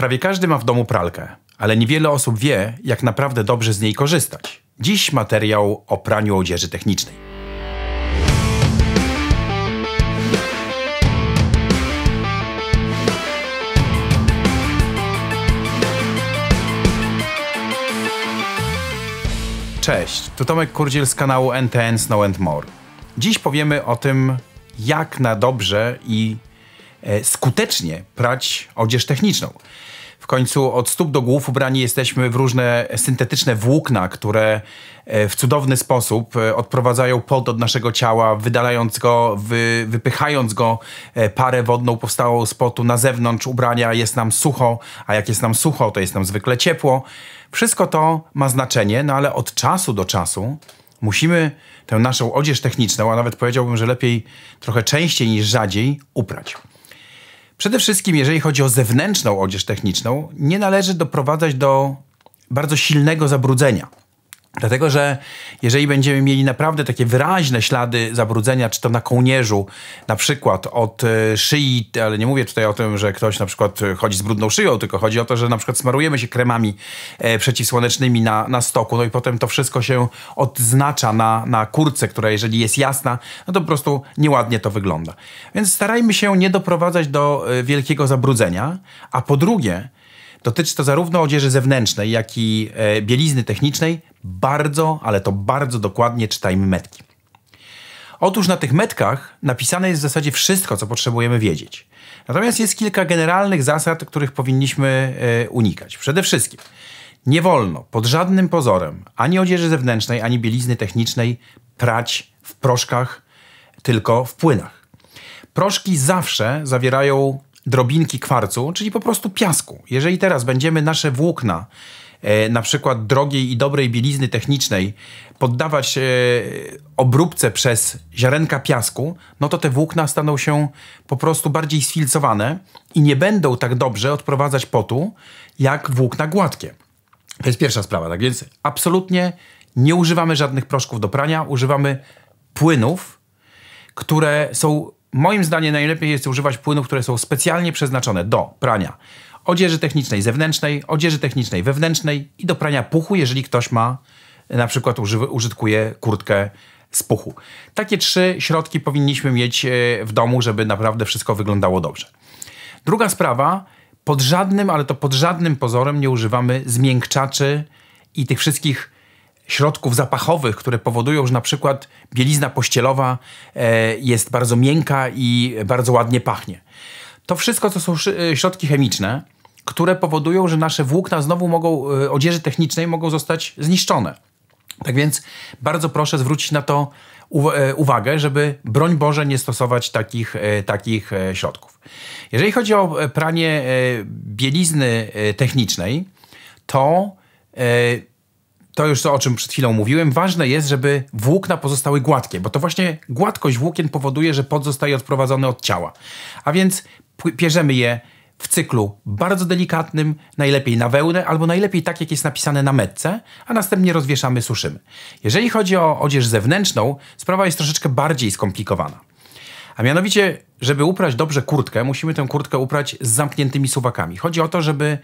Prawie każdy ma w domu pralkę, ale niewiele osób wie, jak naprawdę dobrze z niej korzystać. Dziś materiał o praniu odzieży technicznej. Cześć, tu Tomek Kurdziel z kanału NTN Snow and More. Dziś powiemy o tym, jak na dobrze i E, skutecznie prać odzież techniczną. W końcu od stóp do głów ubrani jesteśmy w różne syntetyczne włókna, które e, w cudowny sposób e, odprowadzają pot od naszego ciała, wydalając go, wy, wypychając go parę wodną powstałą z potu na zewnątrz ubrania, jest nam sucho, a jak jest nam sucho, to jest nam zwykle ciepło. Wszystko to ma znaczenie, no ale od czasu do czasu musimy tę naszą odzież techniczną, a nawet powiedziałbym, że lepiej trochę częściej niż rzadziej uprać. Przede wszystkim, jeżeli chodzi o zewnętrzną odzież techniczną, nie należy doprowadzać do bardzo silnego zabrudzenia. Dlatego, że jeżeli będziemy mieli naprawdę takie wyraźne ślady zabrudzenia, czy to na kołnierzu, na przykład od e, szyi, ale nie mówię tutaj o tym, że ktoś na przykład chodzi z brudną szyją, tylko chodzi o to, że na przykład smarujemy się kremami e, przeciwsłonecznymi na, na stoku, no i potem to wszystko się odznacza na, na kurce, która jeżeli jest jasna, no to po prostu nieładnie to wygląda. Więc starajmy się nie doprowadzać do e, wielkiego zabrudzenia, a po drugie, Dotyczy to zarówno odzieży zewnętrznej, jak i e, bielizny technicznej. Bardzo, ale to bardzo dokładnie czytajmy metki. Otóż na tych metkach napisane jest w zasadzie wszystko, co potrzebujemy wiedzieć. Natomiast jest kilka generalnych zasad, których powinniśmy e, unikać. Przede wszystkim nie wolno pod żadnym pozorem ani odzieży zewnętrznej, ani bielizny technicznej prać w proszkach, tylko w płynach. Proszki zawsze zawierają drobinki kwarcu, czyli po prostu piasku. Jeżeli teraz będziemy nasze włókna e, na przykład drogiej i dobrej bielizny technicznej poddawać e, obróbce przez ziarenka piasku, no to te włókna staną się po prostu bardziej sfilcowane i nie będą tak dobrze odprowadzać potu jak włókna gładkie. To jest pierwsza sprawa, tak więc absolutnie nie używamy żadnych proszków do prania, używamy płynów, które są Moim zdaniem najlepiej jest używać płynów, które są specjalnie przeznaczone do prania odzieży technicznej zewnętrznej, odzieży technicznej wewnętrznej i do prania puchu, jeżeli ktoś ma na przykład użytkuje kurtkę z puchu. Takie trzy środki powinniśmy mieć e, w domu, żeby naprawdę wszystko wyglądało dobrze. Druga sprawa, pod żadnym, ale to pod żadnym pozorem nie używamy zmiękczaczy i tych wszystkich środków zapachowych, które powodują, że na przykład bielizna pościelowa e, jest bardzo miękka i bardzo ładnie pachnie. To wszystko to są e, środki chemiczne, które powodują, że nasze włókna znowu mogą, e, odzieży technicznej mogą zostać zniszczone. Tak więc bardzo proszę zwrócić na to uwagę, żeby broń Boże nie stosować takich, takich środków. Jeżeli chodzi o pranie bielizny technicznej, to to już to, o czym przed chwilą mówiłem, ważne jest, żeby włókna pozostały gładkie, bo to właśnie gładkość włókien powoduje, że pot zostaje odprowadzony od ciała. A więc pierzemy je w cyklu bardzo delikatnym, najlepiej na wełnę, albo najlepiej tak, jak jest napisane na metce, a następnie rozwieszamy, suszymy. Jeżeli chodzi o odzież zewnętrzną, sprawa jest troszeczkę bardziej skomplikowana. A mianowicie, żeby uprać dobrze kurtkę, musimy tę kurtkę uprać z zamkniętymi suwakami. Chodzi o to, żeby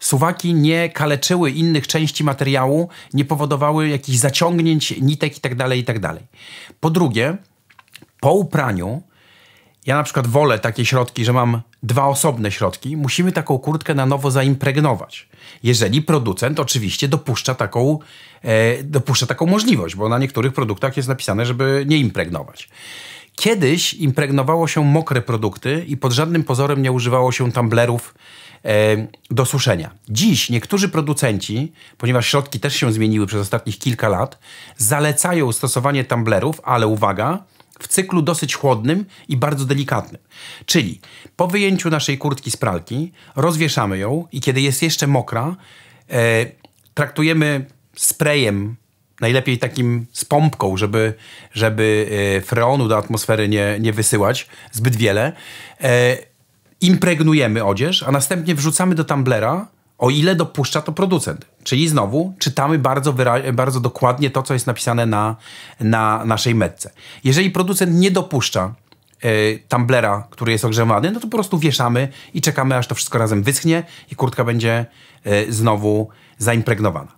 suwaki nie kaleczyły innych części materiału, nie powodowały jakichś zaciągnięć, nitek itd. Tak itd. Tak po drugie, po upraniu, ja na przykład wolę takie środki, że mam dwa osobne środki, musimy taką kurtkę na nowo zaimpregnować. Jeżeli producent oczywiście dopuszcza taką, e, dopuszcza taką możliwość, bo na niektórych produktach jest napisane, żeby nie impregnować. Kiedyś impregnowało się mokre produkty i pod żadnym pozorem nie używało się tumblerów e, do suszenia. Dziś niektórzy producenci, ponieważ środki też się zmieniły przez ostatnich kilka lat, zalecają stosowanie tumblerów, ale uwaga, w cyklu dosyć chłodnym i bardzo delikatnym. Czyli po wyjęciu naszej kurtki z pralki, rozwieszamy ją i kiedy jest jeszcze mokra, e, traktujemy sprayem najlepiej takim z pompką, żeby, żeby e, freonu do atmosfery nie, nie wysyłać zbyt wiele. E, impregnujemy odzież, a następnie wrzucamy do tumblera, o ile dopuszcza to producent. Czyli znowu czytamy bardzo, bardzo dokładnie to, co jest napisane na, na naszej metce. Jeżeli producent nie dopuszcza e, tumblera, który jest ogrzewany, no to po prostu wieszamy i czekamy, aż to wszystko razem wyschnie i kurtka będzie e, znowu zaimpregnowana.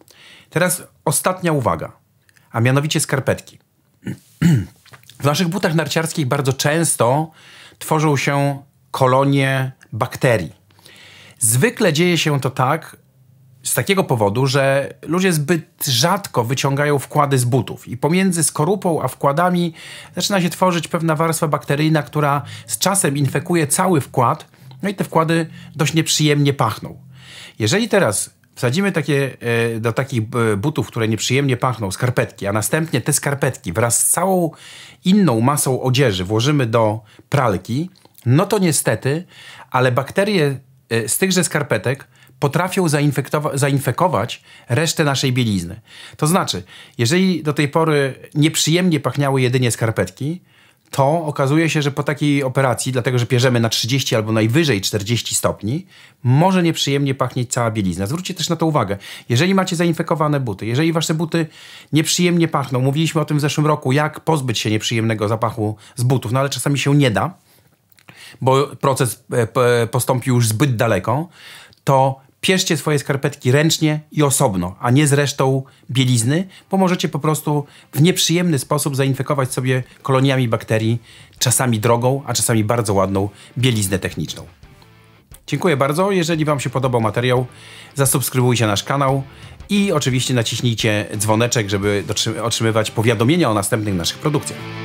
Teraz ostatnia uwaga, a mianowicie skarpetki. W naszych butach narciarskich bardzo często tworzą się kolonie bakterii. Zwykle dzieje się to tak, z takiego powodu, że ludzie zbyt rzadko wyciągają wkłady z butów i pomiędzy skorupą a wkładami zaczyna się tworzyć pewna warstwa bakteryjna, która z czasem infekuje cały wkład, no i te wkłady dość nieprzyjemnie pachną. Jeżeli teraz wsadzimy takie, e, do takich e, butów, które nieprzyjemnie pachną, skarpetki, a następnie te skarpetki wraz z całą inną masą odzieży włożymy do pralki, no to niestety, ale bakterie e, z tychże skarpetek potrafią zainfekować resztę naszej bielizny. To znaczy, jeżeli do tej pory nieprzyjemnie pachniały jedynie skarpetki, to okazuje się, że po takiej operacji, dlatego że pierzemy na 30 albo najwyżej 40 stopni, może nieprzyjemnie pachnieć cała bielizna. Zwróćcie też na to uwagę. Jeżeli macie zainfekowane buty, jeżeli wasze buty nieprzyjemnie pachną, mówiliśmy o tym w zeszłym roku, jak pozbyć się nieprzyjemnego zapachu z butów, no ale czasami się nie da, bo proces e, e, postąpił już zbyt daleko, to Pierzcie swoje skarpetki ręcznie i osobno, a nie z resztą bielizny, bo możecie po prostu w nieprzyjemny sposób zainfekować sobie koloniami bakterii, czasami drogą, a czasami bardzo ładną bieliznę techniczną. Dziękuję bardzo. Jeżeli Wam się podobał materiał, zasubskrybujcie nasz kanał i oczywiście naciśnijcie dzwoneczek, żeby otrzymywać powiadomienia o następnych naszych produkcjach.